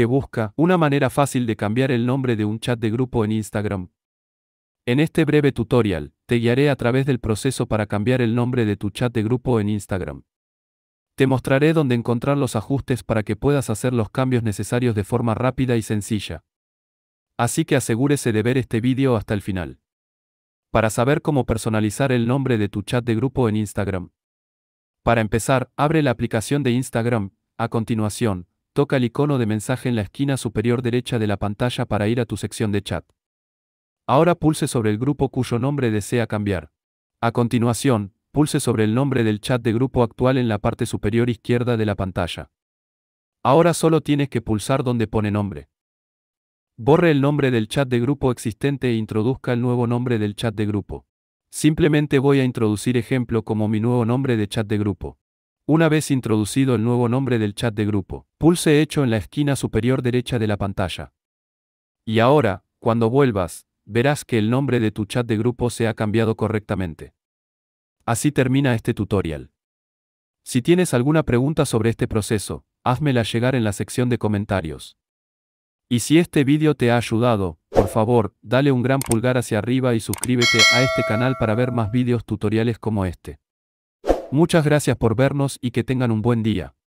que busca una manera fácil de cambiar el nombre de un chat de grupo en Instagram. En este breve tutorial, te guiaré a través del proceso para cambiar el nombre de tu chat de grupo en Instagram. Te mostraré dónde encontrar los ajustes para que puedas hacer los cambios necesarios de forma rápida y sencilla. Así que asegúrese de ver este vídeo hasta el final. Para saber cómo personalizar el nombre de tu chat de grupo en Instagram. Para empezar, abre la aplicación de Instagram. A continuación, Toca el icono de mensaje en la esquina superior derecha de la pantalla para ir a tu sección de chat. Ahora pulse sobre el grupo cuyo nombre desea cambiar. A continuación, pulse sobre el nombre del chat de grupo actual en la parte superior izquierda de la pantalla. Ahora solo tienes que pulsar donde pone nombre. Borre el nombre del chat de grupo existente e introduzca el nuevo nombre del chat de grupo. Simplemente voy a introducir ejemplo como mi nuevo nombre de chat de grupo. Una vez introducido el nuevo nombre del chat de grupo, pulse Hecho en la esquina superior derecha de la pantalla. Y ahora, cuando vuelvas, verás que el nombre de tu chat de grupo se ha cambiado correctamente. Así termina este tutorial. Si tienes alguna pregunta sobre este proceso, házmela llegar en la sección de comentarios. Y si este vídeo te ha ayudado, por favor, dale un gran pulgar hacia arriba y suscríbete a este canal para ver más vídeos tutoriales como este. Muchas gracias por vernos y que tengan un buen día.